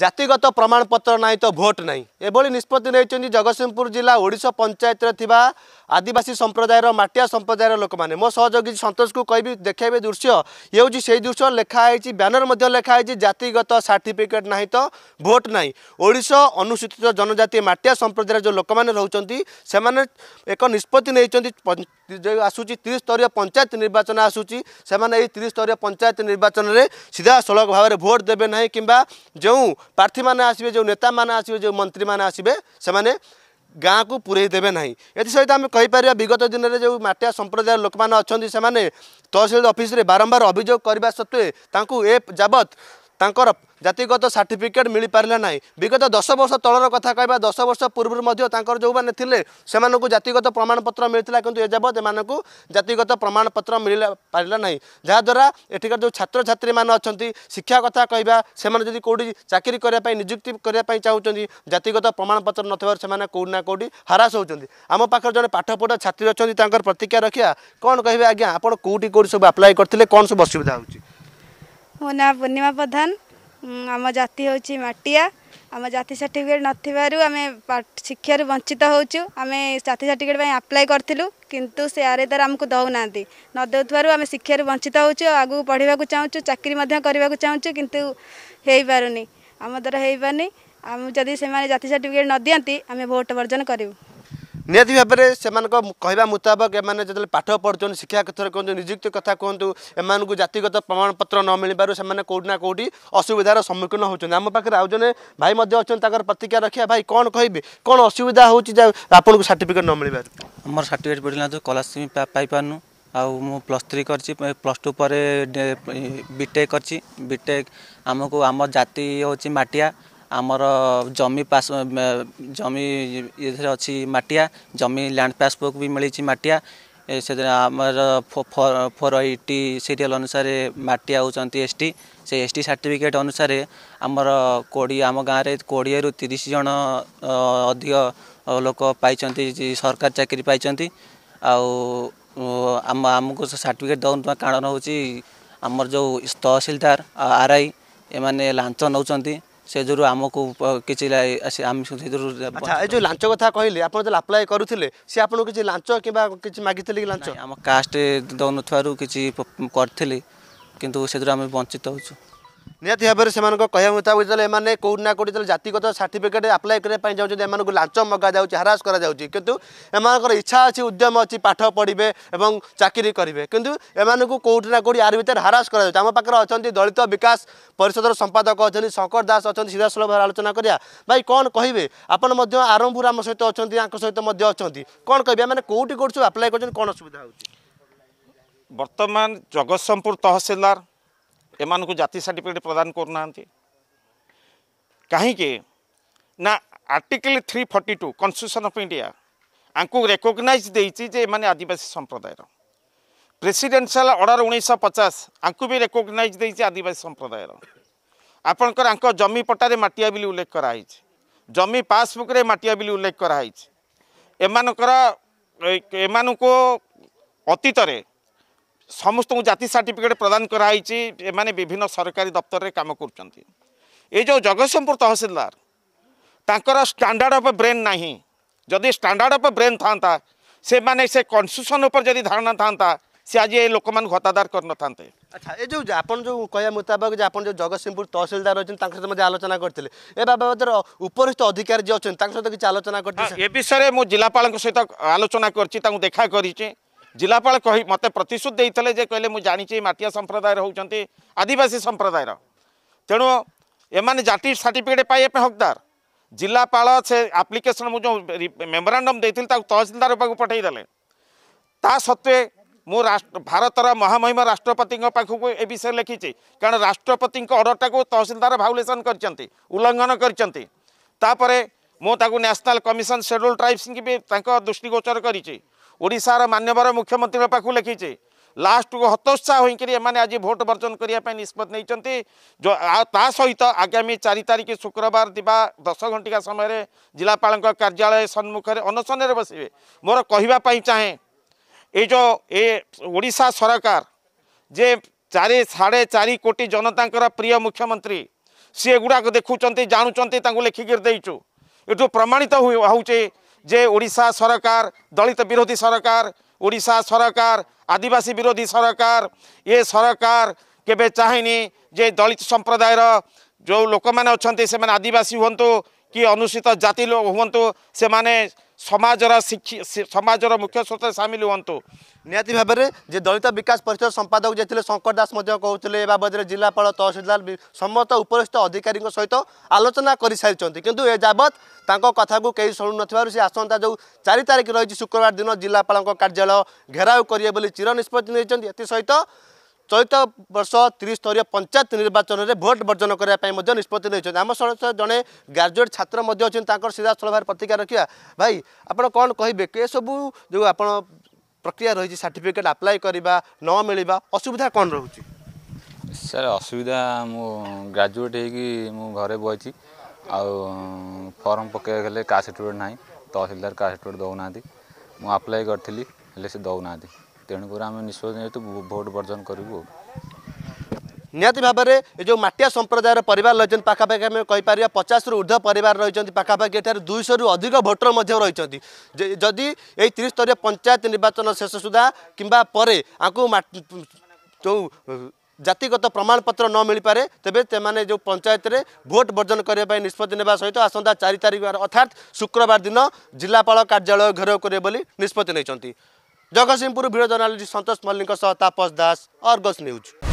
ଜାତିଗତ ପ୍ରମାଣପତ୍ର ନାହିଁ ତ ଭୋଟ୍ ନାହିଁ ଏଭଳି ନିଷ୍ପତ୍ତି ନେଇଛନ୍ତି ଜଗତସିଂହପୁର ଜିଲ୍ଲା ଓଡ଼ିଶା ପଞ୍ଚାୟତରେ ଥିବା आदिवासी संप्रदायर माया संप्रदायर लोक सतोष को कि देखे दृश्य से दृश्य लेखाहे लिखाई जातिगत सर्टिफिकेट ना तो भोट ना ओडा अनुसूचित जनजाति माटिया संप्रदायर जो लोकसे एक निष्पत्ति नै आसु त्रिस्तरीय पंचायत निर्वाचन पंचायत निर्वाचन में सीधा सड़क भाव में भोट देवे ना कि जो प्रार्थी मैंने आसवे जो नेता मासि जी आसे ଗାଁକୁ ପୁରେଇ ଦେବେ ନାହିଁ ଏଥିସହିତ ଆମେ କହିପାରିବା ବିଗତ ଦିନରେ ଯେଉଁ ମାଟିଆ ସମ୍ପ୍ରଦାୟର ଲୋକମାନେ ଅଛନ୍ତି ସେମାନେ ତହସିଲ ଅଫିସରେ ବାରମ୍ବାର ଅଭିଯୋଗ କରିବା ସତ୍ତ୍ୱେ ତାଙ୍କୁ ଏ ଯାବତ୍ ତାଙ୍କର ଜାତିଗତ ସାର୍ଟିଫିକେଟ୍ ମିଳିପାରିଲା ନାହିଁ ବିଗତ ଦଶ ବର୍ଷ ତଳର କଥା କହିବା ଦଶ ବର୍ଷ ପୂର୍ବରୁ ମଧ୍ୟ ତାଙ୍କର ଯେଉଁମାନେ ଥିଲେ ସେମାନଙ୍କୁ ଜାତିଗତ ପ୍ରମାଣପତ୍ର ମିଳିଥିଲା କିନ୍ତୁ ଏଯାବତ୍ ଏମାନଙ୍କୁ ଜାତିଗତ ପ୍ରମାଣପତ୍ର ମିଳିଲା ପାରିଲା ନାହିଁ ଯାହାଦ୍ୱାରା ଏଠିକାର ଯେଉଁ ଛାତ୍ରଛାତ୍ରୀମାନେ ଅଛନ୍ତି ଶିକ୍ଷା କଥା କହିବା ସେମାନେ ଯଦି କେଉଁଠି ଚାକିରି କରିବା ପାଇଁ ନିଯୁକ୍ତି କରିବା ପାଇଁ ଚାହୁଁଛନ୍ତି ଜାତିଗତ ପ୍ରମାଣପତ୍ର ନଥିବାରୁ ସେମାନେ କେଉଁଠି ନା କେଉଁଠି ହାରାସ ହେଉଛନ୍ତି ଆମ ପାଖରେ ଜଣେ ପାଠପଢ଼ା ଛାତ୍ରୀ ଅଛନ୍ତି ତାଙ୍କର ପ୍ରତିକ୍ରିୟା ରଖିବା କ'ଣ କହିବେ ଆଜ୍ଞା ଆପଣ କେଉଁଠି କେଉଁଠି ସବୁ ଆପ୍ଲାଏ କରିଥିଲେ କ'ଣ ସବୁ ଅସୁବିଧା ହେଉଛି ମୋ ନାଁ ପୂର୍ଣ୍ଣିମା ପ୍ରଧାନ ଆମ ଜାତି ହେଉଛି ମାଟିଆ ଆମ ଜାତି ସାର୍ଟିଫିକେଟ୍ ନଥିବାରୁ ଆମେ ଶିକ୍ଷାରୁ ବଞ୍ଚିତ ହେଉଛୁ ଆମେ ଜାତି ସାର୍ଟିଫିକେଟ୍ ପାଇଁ ଆପ୍ଲାଏ କରିଥିଲୁ କିନ୍ତୁ ସେ ଆର୍ ଦ୍ୱାରା ଆମକୁ ଦେଉନାହାନ୍ତି ନ ଦେଉଥିବାରୁ ଆମେ ଶିକ୍ଷାରୁ ବଞ୍ଚିତ ହେଉଛୁ ଆଗକୁ ପଢ଼ିବାକୁ ଚାହୁଁଛୁ ଚାକିରି ମଧ୍ୟ କରିବାକୁ ଚାହୁଁଛୁ କିନ୍ତୁ ହୋଇପାରୁନି ଆମ ଦ୍ୱାରା ହୋଇପାରୁନି ଆମେ ଯଦି ସେମାନେ ଜାତି ସାର୍ଟିଫିକେଟ୍ ନ ଦିଅନ୍ତି ଆମେ ଭୋଟ୍ ବର୍ଜନ କରିବୁ ନିହାତି ଭାବରେ ସେମାନଙ୍କ କହିବା ମୁତାବକ ଏମାନେ ଯେତେବେଳେ ପାଠ ପଢ଼ୁଛନ୍ତି ଶିକ୍ଷା କ୍ଷେତ୍ରରେ କୁହନ୍ତୁ ନିଯୁକ୍ତି କଥା କୁହନ୍ତୁ ଏମାନଙ୍କୁ ଜାତିଗତ ପ୍ରମାଣପତ୍ର ନ ମିଳିବାରୁ ସେମାନେ କେଉଁଠି ନା କେଉଁଠି ଅସୁବିଧାର ସମ୍ମୁଖୀନ ହେଉଛନ୍ତି ଆମ ପାଖରେ ଆଉ ଜଣେ ଭାଇ ମଧ୍ୟ ଅଛନ୍ତି ତାଙ୍କର ପ୍ରତିକ୍ରିୟା ରଖିବା ଭାଇ କ'ଣ କହିବେ କ'ଣ ଅସୁବିଧା ହେଉଛି ଯେ ଆପଣଙ୍କୁ ସାର୍ଟିଫିକେଟ୍ ନ ମିଳିବାରୁ ଆମର ସାର୍ଟିଫିକେଟ୍ ପଡ଼ିଲା ତ କଲାରସିପ୍ ପାଇପାରୁନୁ ଆଉ ମୁଁ ପ୍ଲସ୍ ଥ୍ରୀ କରିଛି ପ୍ଲସ୍ ଟୁ ପରେ ବିଟେକ୍ କରିଛି ବିଟେକ୍ ଆମକୁ ଆମ ଜାତି ହେଉଛି ମାଟିଆ ଆମର ଜମି ପାସ୍ ଜମି ଏଥିରେ ଅଛି ମାଟିଆ ଜମି ଲ୍ୟାଣ୍ଡ ପାସ୍ବୁକ୍ ବି ମିଳିଛି ମାଟିଆ ସେଥିରେ ଆମର ଫୋର୍ ଏଇଟି ସିରିଏଲ୍ ଅନୁସାରେ ମାଟିଆ ହେଉଛନ୍ତି ଏସ୍ ଟି ସେ ଏସ୍ ଟି ସାର୍ଟିଫିକେଟ୍ ଅନୁସାରେ ଆମର କୋଡ଼ିଏ ଆମ ଗାଁରେ କୋଡ଼ିଏରୁ ତିରିଶ ଜଣ ଅଧିକ ଲୋକ ପାଇଛନ୍ତି ସରକାରୀ ଚାକିରି ପାଇଛନ୍ତି ଆଉ ଆମ ଆମକୁ ସାର୍ଟିଫିକେଟ୍ ଦେଉଥିବା କାରଣ ହେଉଛି ଆମର ଯେଉଁ ତହସିଲଦାର ଆର୍ ଆଇ ଏମାନେ ଲାଞ୍ଚ ନେଉଛନ୍ତି ସେଥିରୁ ଆମକୁ କିଛି ଆମେ ସେଥିରୁ ଆଚ୍ଛା ଏ ଯେଉଁ ଲାଞ୍ଚ କଥା କହିଲେ ଆପଣ ଯେତେବେଳେ ଆପ୍ଲାଏ କରୁଥିଲେ ସେ ଆପଣଙ୍କୁ କିଛି ଲାଞ୍ଚ କିମ୍ବା କିଛି ମାଗିଥିଲେ କି ଲାଞ୍ଚ ଆମ କାଷ୍ଟ ଦେଉନଥିବାରୁ କିଛି କରିଥିଲି କିନ୍ତୁ ସେଥିରୁ ଆମେ ବଞ୍ଚିତ ହେଉଛୁ ନିହାତି ଭାବରେ ସେମାନଙ୍କ କହିବା ମୁତାବକ ଯେତେବେଳେ ଏମାନେ କେଉଁଠି ନା କେଉଁଠି ଯେତେବେଳେ ଜାତିଗତ ସାର୍ଟିଫିକେଟ୍ ଆପ୍ଲାଏ କରିବା ପାଇଁ ଯାଉଛନ୍ତି ଏମାନଙ୍କୁ ଲାଞ୍ଚ ମଗାଯାଉଛି ହ୍ରାସ କରାଯାଉଛି କିନ୍ତୁ ଏମାନଙ୍କର ଇଚ୍ଛା ଅଛି ଉଦ୍ୟମ ଅଛି ପାଠ ପଢ଼ିବେ ଏବଂ ଚାକିରି କରିବେ କିନ୍ତୁ ଏମାନଙ୍କୁ କେଉଁଠି ନା କେଉଁଠି ଆର ଭିତରେ ହ୍ରାସ କରାଯାଉଛି ଆମ ପାଖରେ ଅଛନ୍ତି ଦଳିତ ବିକାଶ ପରିଷଦର ସମ୍ପାଦକ ଅଛନ୍ତି ଶଙ୍କର ଦାସ ଅଛନ୍ତି ସିଧାସଳଖ ଭାବରେ ଆଲୋଚନା କରିବା ଭାଇ କ'ଣ କହିବେ ଆପଣ ମଧ୍ୟ ଆରମ୍ଭରୁ ଆମ ସହିତ ଅଛନ୍ତି ଆଙ୍କ ସହିତ ମଧ୍ୟ ଅଛନ୍ତି କ'ଣ କହିବେ ଏମାନେ କେଉଁଠି କେଉଁଠି ସବୁ ଆପ୍ଲାଏ କରୁଛନ୍ତି କ'ଣ ଅସୁବିଧା ହେଉଛି ବର୍ତ୍ତମାନ ଜଗତସିଂହପୁର ତହସିଲଦାର ଏମାନଙ୍କୁ ଜାତି ସାର୍ଟିଫିକେଟ୍ ପ୍ରଦାନ କରୁନାହାନ୍ତି କାହିଁକି ନା article three forty two constitution of India ଆଙ୍କୁ ରେକଗ୍ନାଇଜ୍ ଦେଇଛି ଯେ ଏମାନେ ଆଦିବାସୀ ସମ୍ପ୍ରଦାୟର ପ୍ରେସିଡେନ୍ସିଆଲ୍ ଅର୍ଡ଼ର ଉଣେଇଶହ ପଚାଶ ଆଙ୍କୁ ବି ରେକଗ୍ନାଇଜ୍ ଦେଇଛି ଆଦିବାସୀ ସମ୍ପ୍ରଦାୟର ଆପଣଙ୍କର ଆଙ୍କ ଜମି ପଟାରେ ମାଟିଆ ବିଲି ଉଲ୍ଲେଖ କରାହେଇଛି ଜମି ପାସବୁକ୍ରେ ମାଟିଆ ବିଲି ଉଲ୍ଲେଖ କରାହେଇଛି ଏମାନଙ୍କର ଏମାନଙ୍କୁ ଅତୀତରେ ସମସ୍ତଙ୍କୁ ଜାତି ସାର୍ଟିଫିକେଟ୍ ପ୍ରଦାନ କରାହେଇଛି ଏମାନେ ବିଭିନ୍ନ ସରକାରୀ ଦପ୍ତରରେ କାମ କରୁଛନ୍ତି ଏ ଯେଉଁ ଜଗତସିଂହପୁର ତହସିଲଦାର ତାଙ୍କର ଷ୍ଟାଣ୍ଡାର୍ଡ଼ ଅଫ୍ ବ୍ରେନ୍ ନାହିଁ ଯଦି ଷ୍ଟାଣ୍ଡାର୍ଡ଼ ଅଫ୍ ବ୍ରେନ୍ ଥାନ୍ତା ସେମାନେ ସେ କନଷ୍ଟିଟ୍ୟୁସନ୍ ଉପରେ ଯଦି ଧାରଣା ଥାଆନ୍ତା ସେ ଆଜି ଏ ଲୋକମାନଙ୍କୁ ହତାଦାର କରିନଥାନ୍ତେ ଆଚ୍ଛା ଏ ଯେଉଁ ଆପଣ ଯେଉଁ କହିବା ମୁତାବକ ଯେ ଆପଣ ଯେଉଁ ଜଗତସିଂହପୁର ତହସିଲଦାର ଅଛନ୍ତି ତାଙ୍କ ସହିତ ମଧ୍ୟ ଆଲୋଚନା କରିଥିଲେ ଏ ବାବଦର ଉପରିସ୍ଥ ଅଧିକାରୀ ଯିଏ ଅଛନ୍ତି ତାଙ୍କ ସହିତ କିଛି ଆଲୋଚନା କରିଥିଲେ ଏ ବିଷୟରେ ମୁଁ ଜିଲ୍ଲାପାଳଙ୍କ ସହିତ ଆଲୋଚନା କରିଛି ତାଙ୍କୁ ଦେଖା କରିଛି ଜିଲ୍ଲାପାଳ କହି ମୋତେ ପ୍ରତିଶ୍ରୁତି ଦେଇଥିଲେ ଯେ କହିଲେ ମୁଁ ଜାଣିଛି ମାଟିଆ ସମ୍ପ୍ରଦାୟର ହେଉଛନ୍ତି ଆଦିବାସୀ ସମ୍ପ୍ରଦାୟର ତେଣୁ ଏମାନେ ଜାତି ସାର୍ଟିଫିକେଟ୍ ପାଇବା ପାଇଁ ହକଦାର ଜିଲ୍ଲାପାଳ ସେ ଆପ୍ଲିକେସନ୍ ମୁଁ ଯେଉଁ ମେମୋରାଣ୍ଡମ୍ ଦେଇଥିଲି ତାକୁ ତହସିଲଦାର ପାଖକୁ ପଠାଇଦେଲେ ତା ସତ୍ତ୍ୱେ ମୁଁ ରାଷ୍ଟ୍ର ଭାରତର ମହାମହିମ ରାଷ୍ଟ୍ରପତିଙ୍କ ପାଖକୁ ଏ ବିଷୟରେ ଲେଖିଛି କାରଣ ରାଷ୍ଟ୍ରପତିଙ୍କ ଅର୍ଡ଼ରଟାକୁ ତହସିଲଦାର ଭାଉଲେସନ୍ କରିଛନ୍ତି ଉଲ୍ଲଙ୍ଘନ କରିଛନ୍ତି ତାପରେ ମୁଁ ତାକୁ ନ୍ୟାସନାଲ୍ କମିଶନ୍ ସେଡ୍ୟୁଲ୍ ଟ୍ରାଇବ୍ସଙ୍କୁ ବି ତାଙ୍କ ଦୃଷ୍ଟିଗୋଚର କରିଛି ଓଡ଼ିଶାର ମାନ୍ୟବର ମୁଖ୍ୟମନ୍ତ୍ରୀଙ୍କ ପାଖକୁ ଲେଖିଛି ଲାଷ୍ଟକୁ ହତୋତ୍ସାହ ହୋଇକରି ଏମାନେ ଆଜି ଭୋଟ୍ ବର୍ଜନ କରିବା ପାଇଁ ନିଷ୍ପତ୍ତି ନେଇଛନ୍ତି ତା ସହିତ ଆଗାମୀ ଚାରି ତାରିଖ ଶୁକ୍ରବାର ଥିବା ଦଶ ଘଣ୍ଟିକା ସମୟରେ ଜିଲ୍ଲାପାଳଙ୍କ କାର୍ଯ୍ୟାଳୟ ସମ୍ମୁଖରେ ଅନଶନରେ ବସିବେ ମୋର କହିବା ପାଇଁ ଚାହେଁ ଏଇ ଯେଉଁ ଏ ଓଡ଼ିଶା ସରକାର ଯେ ଚାରି ସାଢ଼େ ଚାରି କୋଟି ଜନତାଙ୍କର ପ୍ରିୟ ମୁଖ୍ୟମନ୍ତ୍ରୀ ସିଏ ଗୁଡ଼ାକ ଦେଖୁଛନ୍ତି ଜାଣୁଛନ୍ତି ତାଙ୍କୁ ଲେଖିକି ଦେଇଛୁ ଏଠୁ ପ୍ରମାଣିତ ହେଉଛି যে ওড়িশা সরকার দলিত বিরোধী সরকার ওড়িশা সরকার আদিবাসী বিরোধী সরকার এ সরকার কেবে চাহিনি যে দলিত সম্প্রদায়ের যে লোকমানে অনেক আদিবাসী হুম কি অনুসূচিত জাতি হুম সে ସମାଜର ସମାଜର ମୁଖ୍ୟ ସ୍ରୋତରେ ସାମିଲ ହୁଅନ୍ତୁ ନିହାତି ଭାବରେ ଯେ ଦଳିତ ବିକାଶ ପରିଷଦ ସମ୍ପାଦକ ଯାଇଥିଲେ ଶଙ୍କର ଦାସ ମଧ୍ୟ କହୁଥିଲେ ଏ ବାବଦରେ ଜିଲ୍ଲାପାଳ ତହସିଲଦାର ସମସ୍ତ ଉପରିସ୍ଥ ଅଧିକାରୀଙ୍କ ସହିତ ଆଲୋଚନା କରିସାରିଛନ୍ତି କିନ୍ତୁ ଏ ଯାବତ୍ ତାଙ୍କ କଥାକୁ କେହି ଶୁଣୁନଥିବାରୁ ସେ ଆସନ୍ତା ଯେଉଁ ଚାରି ତାରିଖ ରହିଛି ଶୁକ୍ରବାର ଦିନ ଜିଲ୍ଲାପାଳଙ୍କ କାର୍ଯ୍ୟାଳୟ ଘେରାଉ କରିବେ ବୋଲି ଚିର ନିଷ୍ପତ୍ତି ନେଇଛନ୍ତି ଏଥିସହିତ ଚଳିତ ବର୍ଷ ତ୍ରିସ୍ତରୀୟ ପଞ୍ଚାୟତ ନିର୍ବାଚନରେ ଭୋଟ୍ ବର୍ଜନ କରିବା ପାଇଁ ମଧ୍ୟ ନିଷ୍ପତ୍ତି ନେଇଛନ୍ତି ଆମ ସହିତ ଜଣେ ଗ୍ରାଜୁଏଟ୍ ଛାତ୍ର ମଧ୍ୟ ଅଛନ୍ତି ତାଙ୍କର ସିଧାସଳଖ ଭାବରେ ପ୍ରତିକ୍ରିୟା ରଖିବା ଭାଇ ଆପଣ କ'ଣ କହିବେ ଏସବୁ ଯେଉଁ ଆପଣ ପ୍ରକ୍ରିୟା ରହିଛି ସାର୍ଟିଫିକେଟ୍ ଆପ୍ଲାଏ କରିବା ନ ମିଳିବା ଅସୁବିଧା କ'ଣ ରହୁଛି ସାର୍ ଅସୁବିଧା ମୁଁ ଗ୍ରାଜୁଏଟ୍ ହେଇକି ମୁଁ ଘରେ ବସିଛି ଆଉ ଫର୍ମ ପକେଇବାକୁ ହେଲେ କାଷ୍ଟ ସାର୍ଟିଫିକେଟ୍ ନାହିଁ ତହସିଲଦାର କାଷ୍ଟ ସାର୍ଟିଫିକେଟ୍ ଦେଉନାହାନ୍ତି ମୁଁ ଆପ୍ଲାଏ କରିଥିଲି ହେଲେ ସେ ଦେଉନାହାନ୍ତି ତେଣୁକରି ଆମେ ନିଷ୍ପତ୍ତି ନେଇ ଭୋଟ ବର୍ଜନ କରିବୁ ନିହାତି ଭାବରେ ଏ ଯେଉଁ ମାଟିଆ ସମ୍ପ୍ରଦାୟର ପରିବାର ରହିଛନ୍ତି ପାଖାପାଖି ଆମେ କହିପାରିବା ପଚାଶରୁ ଉର୍ଦ୍ଧ୍ୱ ପରିବାର ରହିଛନ୍ତି ପାଖାପାଖି ଏଠାରେ ଦୁଇଶହରୁ ଅଧିକ ଭୋଟର ମଧ୍ୟ ରହିଛନ୍ତି ଯଦି ଏହି ତ୍ରିସ୍ତରୀୟ ପଞ୍ଚାୟତ ନିର୍ବାଚନ ଶେଷ ସୁଦ୍ଧା କିମ୍ବା ପରେ ଆଙ୍କୁ ଯେଉଁ ଜାତିଗତ ପ୍ରମାଣପତ୍ର ନ ମିଳିପାରେ ତେବେ ସେମାନେ ଯେଉଁ ପଞ୍ଚାୟତରେ ଭୋଟ୍ ବର୍ଜନ କରିବା ପାଇଁ ନିଷ୍ପତ୍ତି ନେବା ସହିତ ଆସନ୍ତା ଚାରି ତାରିଖ ଅର୍ଥାତ୍ ଶୁକ୍ରବାର ଦିନ ଜିଲ୍ଲାପାଳ କାର୍ଯ୍ୟାଳୟ ଘେରାଉ କରିବେ ବୋଲି ନିଷ୍ପତ୍ତି ନେଇଛନ୍ତି जगतसिंहपुर भिडियो जर्नाले सन्तोष मल्लिक सह तापस दास अर्गस न्युज